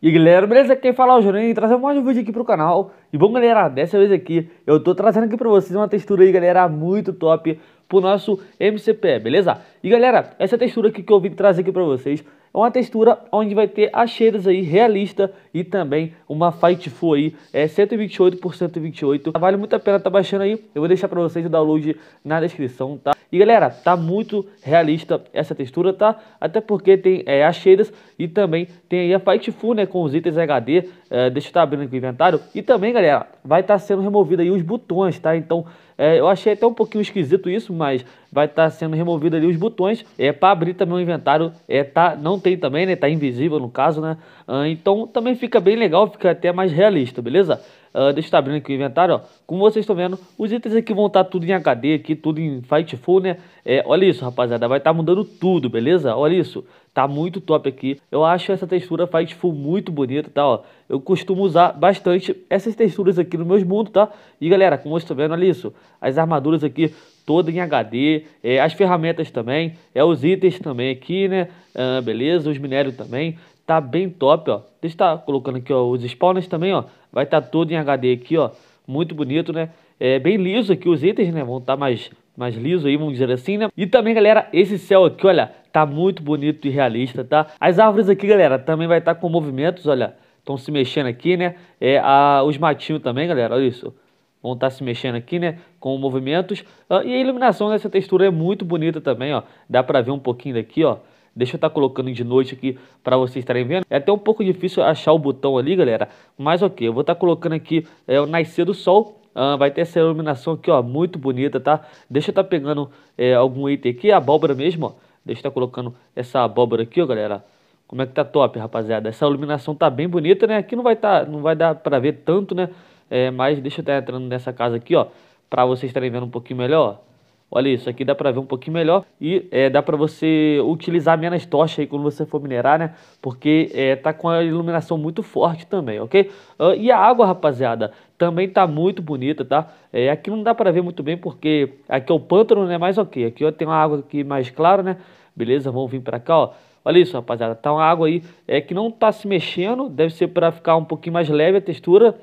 E galera, beleza? Quem fala é o Juninho trazendo mais um vídeo aqui pro canal. E bom galera, dessa vez aqui eu tô trazendo aqui pra vocês uma textura aí galera muito top pro nosso MCP, beleza? E galera, essa textura aqui que eu vim trazer aqui pra vocês é uma textura onde vai ter as cheiras aí realista e também uma Fightful aí, é 128 por 128. Tá, vale muito a pena tá baixando aí, eu vou deixar para vocês o download na descrição, tá? E galera, tá muito realista essa textura, tá? Até porque tem é, as cheiras e também tem aí a Fightful, né, com os itens HD, é, deixa eu estar tá abrindo aqui o inventário. E também, galera, vai estar tá sendo removido aí os botões, tá? Então, é, eu achei até um pouquinho esquisito isso, mas vai estar tá sendo removido ali os botões. É para abrir também o inventário, é tá não tem também, né? Tá invisível no caso, né? Ah, então também fica bem legal, fica até mais realista, beleza? Uh, deixa eu estar tá abrindo aqui o inventário, ó. Como vocês estão vendo, os itens aqui vão estar tá tudo em HD aqui, tudo em Fightful, né? É, olha isso, rapaziada, vai estar tá mudando tudo, beleza? Olha isso, tá muito top aqui. Eu acho essa textura Fightful muito bonita, tá, ó. Eu costumo usar bastante essas texturas aqui nos meus mundos, tá? E galera, como vocês estão vendo, olha isso, as armaduras aqui toda em HD, é, as ferramentas também, é os itens também aqui, né? Ah, beleza, os minérios também. Tá bem top, ó. Deixa eu estar colocando aqui, ó, os spawners também, ó. Vai estar tá todo em HD aqui, ó. Muito bonito, né? É bem liso aqui os itens, né? Vão estar tá mais, mais liso aí, vamos dizer assim, né? E também, galera, esse céu aqui, olha, tá muito bonito e realista, tá? As árvores aqui, galera, também vai estar tá com movimentos, olha. Estão se mexendo aqui, né? É, a, os matinhos também, galera, olha isso vão estar tá se mexendo aqui, né, com movimentos. Ah, e a iluminação dessa textura é muito bonita também, ó. Dá para ver um pouquinho daqui, ó. Deixa eu estar tá colocando de noite aqui para vocês estarem vendo. É até um pouco difícil achar o botão ali, galera. Mas ok, eu vou estar tá colocando aqui é, o nascer do sol. Ah, vai ter essa iluminação aqui, ó, muito bonita, tá? Deixa eu estar tá pegando é, algum item aqui, a abóbora mesmo, ó. Deixa eu estar tá colocando essa abóbora aqui, ó, galera. Como é que tá top, rapaziada? Essa iluminação tá bem bonita, né? Aqui não vai, tá, não vai dar para ver tanto, né? É, mas deixa eu estar tá entrando nessa casa aqui, ó. para vocês estarem vendo um pouquinho melhor, ó olha isso aqui dá para ver um pouquinho melhor e é, dá para você utilizar menos tocha aí quando você for minerar, né? Porque é, tá com a iluminação muito forte também, ok? Uh, e a água, rapaziada, também tá muito bonita, tá? É, aqui não dá para ver muito bem porque aqui é o pântano, né? Mas ok, aqui ó, tem uma água aqui mais clara, né? Beleza, vamos vir para cá, ó. Olha isso, rapaziada, tá uma água aí é, que não tá se mexendo, deve ser para ficar um pouquinho mais leve a textura.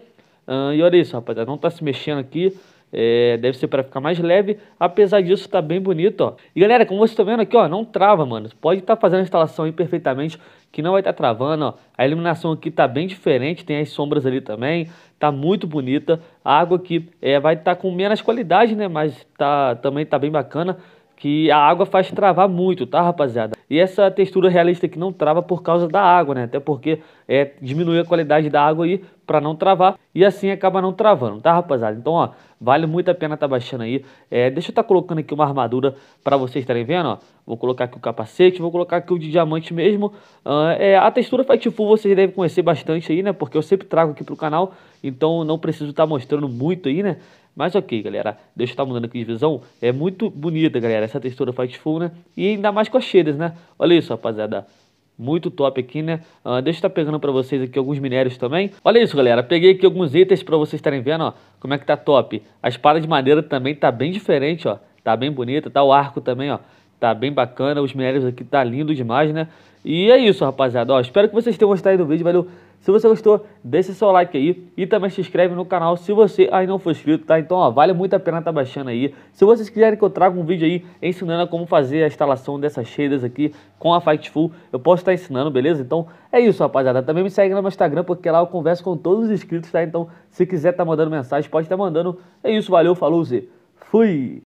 Uh, e olha isso, rapaziada, não tá se mexendo aqui. É, deve ser para ficar mais leve. Apesar disso, tá bem bonito, ó. E galera, como vocês estão vendo aqui, ó, não trava, mano. Pode estar tá fazendo a instalação aí perfeitamente, que não vai estar tá travando, ó. A iluminação aqui tá bem diferente, tem as sombras ali também. Tá muito bonita. A água aqui é, vai estar tá com menos qualidade, né? Mas tá, também tá bem bacana que a água faz travar muito, tá, rapaziada? E essa textura realista aqui não trava por causa da água, né? Até porque é, diminui a qualidade da água aí para não travar e assim acaba não travando, tá, rapaziada? Então, ó, vale muito a pena tá baixando aí. É, deixa eu tá colocando aqui uma armadura para vocês estarem vendo, ó. Vou colocar aqui o capacete, vou colocar aqui o de diamante mesmo. Uh, é, a textura Fightful vocês devem conhecer bastante aí, né? Porque eu sempre trago aqui pro canal, então não preciso estar tá mostrando muito aí, né? Mas ok, galera, Deus está mudando aqui de visão. É muito bonita, galera, essa textura faz full, né? E ainda mais com as cheiras, né? Olha isso, rapaziada. Muito top aqui, né? Uh, deixa eu estar tá pegando para vocês aqui alguns minérios também. Olha isso, galera. Peguei aqui alguns itens para vocês estarem vendo, ó. Como é que tá top. A espada de madeira também tá bem diferente, ó. Tá bem bonita. Tá o arco também, ó. Tá bem bacana, os minérios aqui tá lindo demais, né? E é isso, rapaziada. Ó, espero que vocês tenham gostado do vídeo, valeu? Se você gostou, deixa seu like aí e também se inscreve no canal se você ainda não for inscrito, tá? Então, ó, vale muito a pena tá baixando aí. Se vocês quiserem que eu traga um vídeo aí ensinando como fazer a instalação dessas shaders aqui com a Fightful, eu posso estar tá ensinando, beleza? Então, é isso, rapaziada. Também me segue no meu Instagram, porque lá eu converso com todos os inscritos, tá? Então, se quiser tá mandando mensagem, pode estar tá mandando. É isso, valeu, falou, Z. Fui!